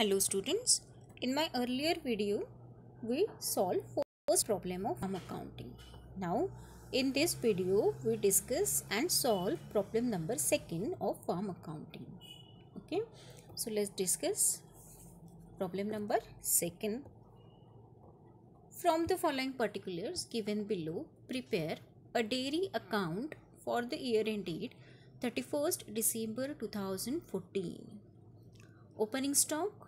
Hello students, in my earlier video we solved first problem of farm accounting. Now in this video we discuss and solve problem number second of farm accounting. Okay, so let's discuss problem number second. From the following particulars given below, prepare a dairy account for the year ended 31st December 2014. Opening stock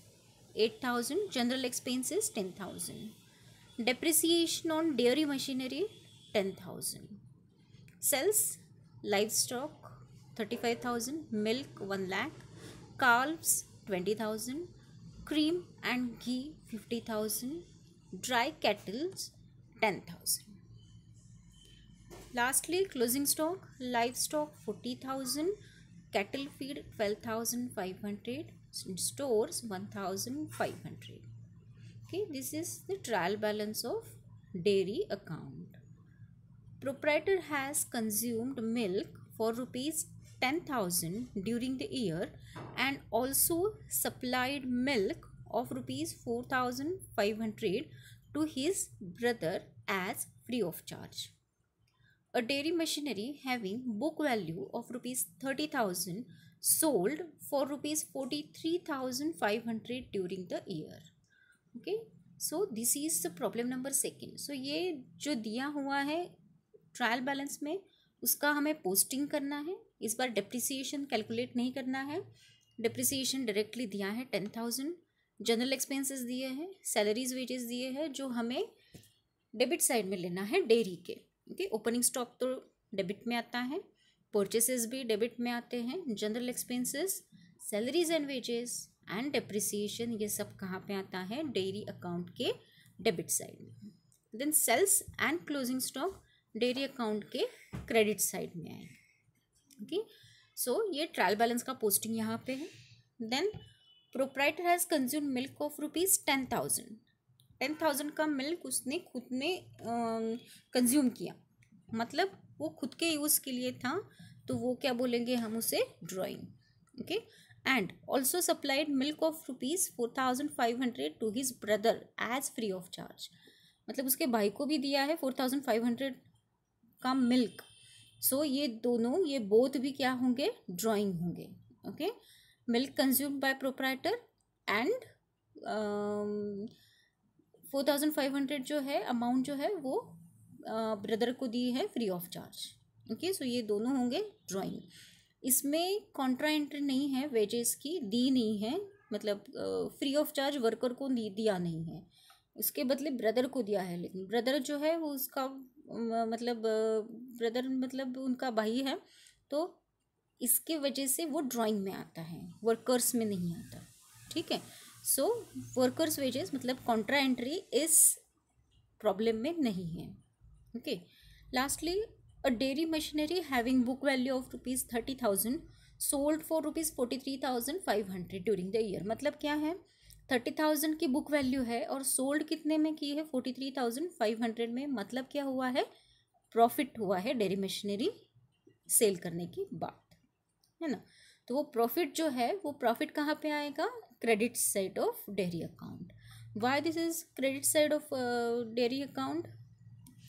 8000 general expenses 10000 depreciation on dairy machinery 10000 sales livestock 35000 milk 1 lakh calves 20000 cream and ghee 50000 dry cattle 10000 Lastly, closing stock, livestock 40,000, cattle feed 12500 stores 1500 okay this is the trial balance of dairy account proprietor has consumed milk for rupees 10000 during the year and also supplied milk of rupees 4500 to his brother as free of charge a dairy machinery having book value of rupees 30000 sold for rupees 43500 during the year okay so this is the problem number second so ये जो दिया हुआ है trial balance में उसका हमें posting करना है इस बार depreciation calculate नहीं करना है depreciation directly दिया है टेन थाउजेंड जनरल एक्सपेंसेस दिए हैं सैलरीज वेजेस दिए हैं जो हमें डेबिट साइड में लेना है डेयरी के ओके ओपनिंग स्टॉक तो डेबिट में आता है परचेसेस भी डेबिट में आते हैं general expenses salaries and wages and depreciation ये सब कहाँ पे आता है डेयरी अकाउंट के डेबिट साइड में then sales and closing stock dairy account के क्रेडिट साइड में आए ओके सो ये ट्रायल बैलेंस का पोस्टिंग यहाँ पे है then proprietor has consume milk of rupees ten thousand ten thousand का मिल्क उसने खुद ने कंज्यूम किया मतलब वो खुद के यूज़ के लिए था तो वो क्या बोलेंगे हम उसे drawing okay and also supplied milk of rupees four thousand five hundred to his brother as free of charge मतलब उसके भाई को भी दिया है फोर थाउजेंड फाइव हंड्रेड का मिल्क सो so, ये दोनों ये बोथ भी क्या होंगे ड्राइंग होंगे okay milk consume by proprietor and four thousand five hundred जो है अमाउंट जो है वो ब्रदर को दी है free of charge okay so ये दोनों होंगे ड्राइंग इसमें कॉन्ट्रा एंट्री नहीं है वेजेस की दी नहीं है मतलब फ्री ऑफ चार्ज वर्कर को दिया नहीं है उसके बदले ब्रदर को दिया है लेकिन ब्रदर जो है वो उसका मतलब ब्रदर मतलब उनका भाई है तो इसके वजह से वो ड्राइंग में आता है वर्कर्स में नहीं आता ठीक है सो वर्कर्स वेजेस मतलब कॉन्ट्रा एंट्री इस प्रॉब्लम में नहीं है okay lastly uh dairy machinery having book value of rupees thirty thousand sold for rupees forty three thousand five hundred during the year मतलब क्या है थर्टी थाउजेंड की book value है और सोल्ड कितने में की है forty three thousand five hundred में मतलब क्या हुआ है प्रॉफिट हुआ है डेयरी मशीनरी सेल करने की बात है ना तो वो प्रॉफिट जो है वो प्रॉफिट कहाँ पे आएगा credit side of dairy account why this is credit side of uh, dairy account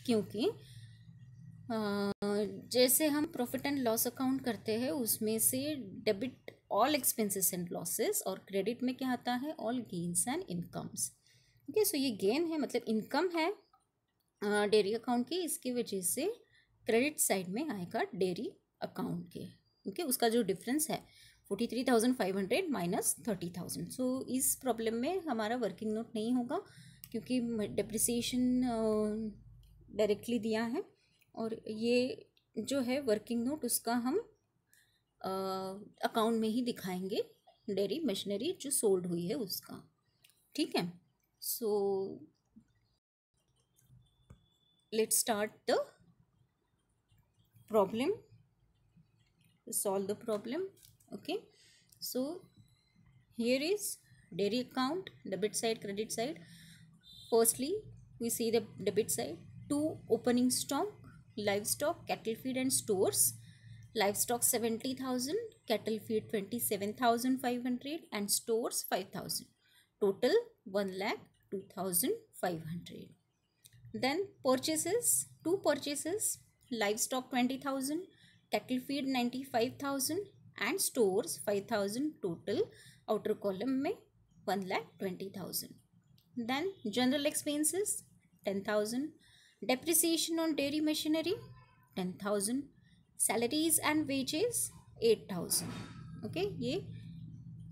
क्योंकि uh, जैसे हम प्रॉफिट एंड लॉस अकाउंट करते हैं उसमें से debit all expenses and losses और क्रेडिट में क्या आता है all gains and incomes okay so ये गेन है मतलब इनकम है डेयरी uh, अकाउंट की इसकी वजह से क्रेडिट साइड में आएगा डेयरी अकाउंट के ओके okay? उसका जो डिफरेंस है forty three thousand five hundred minus thirty thousand so इस प्रॉब्लम में हमारा वर्किंग नोट नहीं होगा क्योंकि डिप्रिसिएशन डायरेक्टली दिया है और ये जो है वर्किंग नोट उसका हम अकाउंट में ही दिखाएंगे डेरी मशीनरी जो सोल्ड हुई है उसका ठीक है so let's start the problem solve the problem okay so here is dairy account debit side credit side firstly we see the debit side two opening stock livestock cattle feed and stores livestock 70000 cattle feed 27500 and stores 5000 total 1 lakh 2500 then purchases two purchases livestock 20000 cattle feed 95000 and stores 5000 total outer column में 1 lakh 20000 then general expenses 10000 depreciation on dairy machinery 10000 salaries and wages 8000 okay ये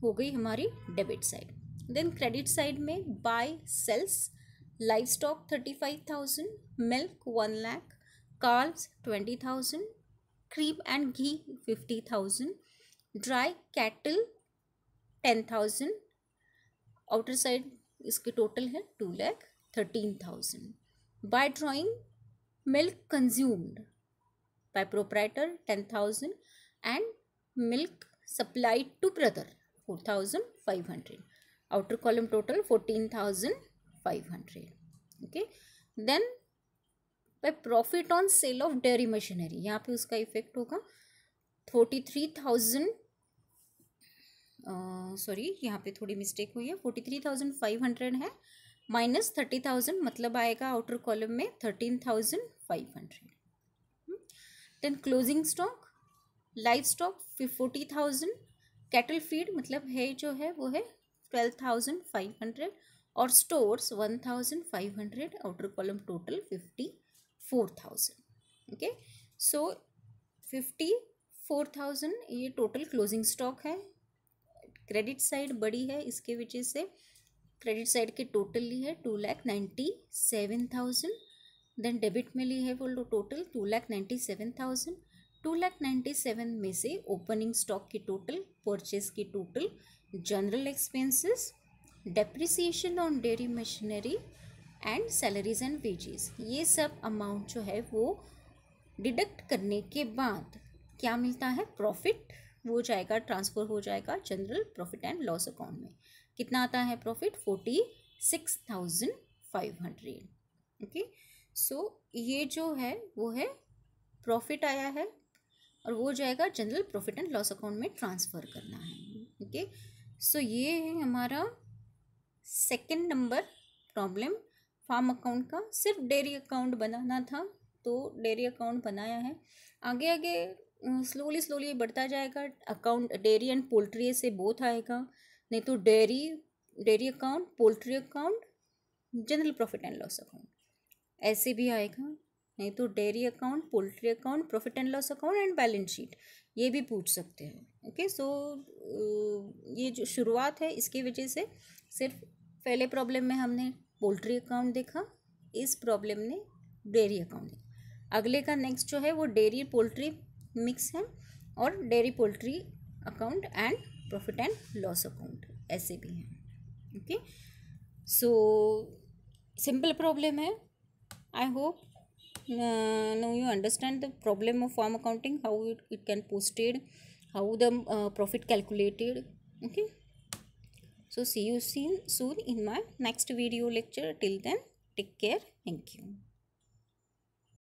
हो गई हमारी debit side then credit side में by sales livestock thirty five thousand milk one lakh curds twenty thousand cream and ghee fifty thousand dry cattle ten thousand outer side इसके total है two lakh thirteen thousand by drawing milk consumed by proprietor ten thousand and milk supplied to brother four thousand five hundred outer column total fourteen thousand five hundred okay then by profit on sale of dairy machinery यहाँ पे उसका effect होगा three thousand sorry यहाँ पे थोड़ी mistake हुई है forty three thousand five hundred है माइनस थर्टी थाउजेंड मतलब आएगा आउटर कॉलम में thirteen thousand five hundred then closing stock livestock forty thousand cattle feed मतलब है जो है वो है ट्वेल्व थाउजेंड फाइव हंड्रेड और stores one thousand five hundred outer column total fifty four thousand okay so fifty four thousand ये total closing stock है credit side बड़ी है इसके वजह से क्रेडिट साइड की टोटल ली है two lakh ninety seven thousand then debit में ली है वो total two lakh ninety seven thousand two lakh ninety seven में से ओपनिंग स्टॉक की टोटल परचेज की total general expenses depreciation on dairy machinery and salaries and wages ये सब अमाउंट जो है वो डिडक्ट करने के बाद क्या मिलता है प्रॉफिट वो जाएगा ट्रांसफ़र हो जाएगा general profit and loss account में कितना आता है profit forty six thousand five hundred okay so ये जो है वो है प्रॉफिट आया है और वो जाएगा general profit and loss account में ट्रांसफ़र करना है ओके सो ये है हमारा second number problem farm account का सिर्फ डेयरी अकाउंट बनाना था तो डेयरी अकाउंट बनाया है आगे आगे स्लोली स्लोली बढ़ता जाएगा अकाउंट डेयरी एंड पोल्ट्री से बोथ आएगा नहीं तो dairy dairy account poultry account general profit and loss account ऐसे भी आएगा नहीं तो dairy account poultry account profit and loss account and balance sheet ये भी पूछ सकते हैं ओके सो ये जो शुरुआत है इसकी वजह से सिर्फ पहले प्रॉब्लम में हमने पोल्ट्री अकाउंट देखा इस प्रॉब्लम ने डेयरी अकाउंट देखा अगले का नेक्स्ट जो है वो डेयरी पोल्ट्री मिक्स है और dairy poultry account and profit and loss account ऐसे भी हैं ओके सो सिंपल प्रॉब्लम है I hope no you understand the problem of form accounting how it it can posted how the profit calculated okay so see you seen soon in my next video lecture till then take care thank you